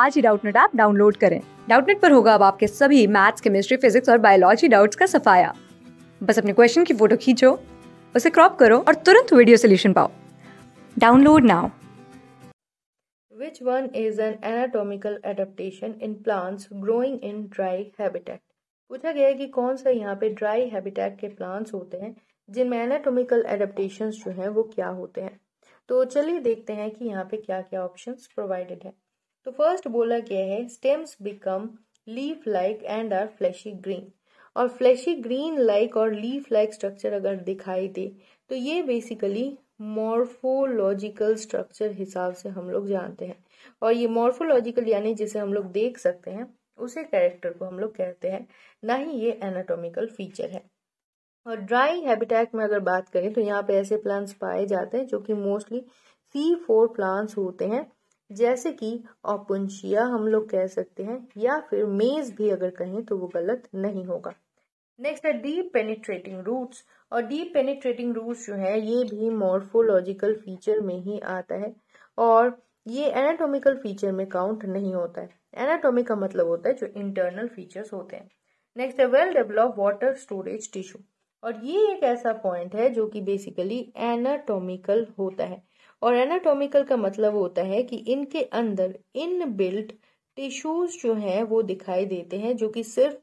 आज ही Doubtnut app download करें डाउटनेट पर होगा अब आपके सभी मैथ्स केमिस्ट्री फिजिक्स और बायोलॉजी डाउट्स का सफाया बस अपने क्वेश्चन की फोटो खींचो उसे क्रॉप करो और तुरंत वीडियो सोल्यूशन पाओ download now Which one is an anatomical adaptation in plants growing in dry habitat? पूछा गया है कि कौन सा यहाँ पे ड्राई हैबिटेट के प्लांट्स होते हैं जिनमें एनाटोमिकल एडेप्टेशन जो हैं वो क्या होते हैं तो चलिए देखते हैं कि यहाँ पे क्या क्या ऑप्शंस प्रोवाइडेड हैं तो फर्स्ट बोला गया है stems become leaf like and are fleshy green और फ्लैशी ग्रीन लाइक और लीफ लाइक स्ट्रक्चर अगर दिखाई दे तो ये बेसिकली मॉर्फोलॉजिकल स्ट्रक्चर हिसाब से हम लोग जानते हैं और ये मॉर्फोलॉजिकल यानी जिसे हम लोग देख सकते हैं उसे कैरेक्टर को हम लोग कहते हैं ना ही ये एनाटोमिकल फीचर है और ड्राई हैबिटेट में अगर बात करें तो यहाँ पे ऐसे प्लांट्स पाए जाते हैं जो कि मोस्टली सी फोर प्लांट्स होते हैं जैसे कि औपुंशिया हम लोग कह सकते हैं या फिर मेज भी अगर कहें तो वो गलत नहीं होगा नेक्स्ट है डीप पेनिट्रेटिंग रूट्स और डीप पेनिट्रेटिंग रूट्स जो है ये भी मॉर्फोलॉजिकल फीचर में ही आता है और ये एनाटोमिकल फीचर में काउंट नहीं होता है एनाटोमिक का मतलब होता है जो इंटरनल फीचर्स होते हैं नेक्स्ट है well develop water storage tissue और ये एक ऐसा पॉइंट है जो कि बेसिकली एनाटोमिकल होता है और एनाटॉमिकल का मतलब होता है कि इनके अंदर इन बिल्ट टिश्यूज जो हैं वो दिखाई देते हैं जो कि सिर्फ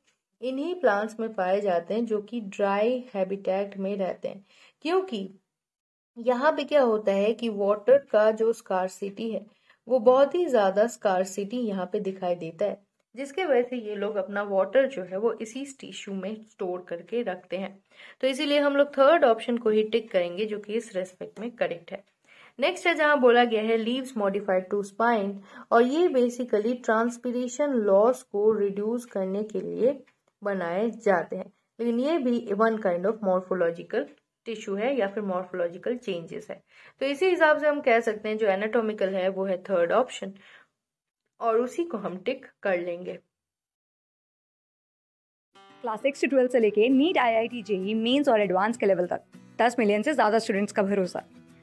इन्हीं प्लांट्स में पाए जाते हैं जो कि ड्राई हैबिटेट में रहते हैं क्योंकि यहाँ पे क्या होता है कि वाटर का जो स्कारसिटी है वो बहुत ही ज्यादा स्कारसिटी यहाँ पे दिखाई देता है जिसके वजह से ये लोग अपना वाटर जो है वो इसी टिश्यू में स्टोर करके रखते हैं तो इसीलिए हम लोग थर्ड ऑप्शन को ही टिक करेंगे जो कि इस रेस्पेक्ट में करेक्ट है नेक्स्ट है जहां बोला गया है लीव्स मॉडिफाइड टू स्पाइन और ये बेसिकली ट्रांसपीरेशन लॉस को रिड्यूस करने के लिए बनाए जाते हैं लेकिन ये भी one kind of morphological tissue है या फिर मॉर्फोलॉजिकल चेंजेस है तो इसी हिसाब से हम कह सकते हैं जो एनाटोमिकल है वो है थर्ड ऑप्शन और उसी को हम टिक कर लेंगे क्लास सिक्स से ट्वेल्थ से लेके NEET I I T JEE mains और एडवांस के लेवल तक दस मिलियन से ज़्यादा स्टूडेंट्स का भरोसा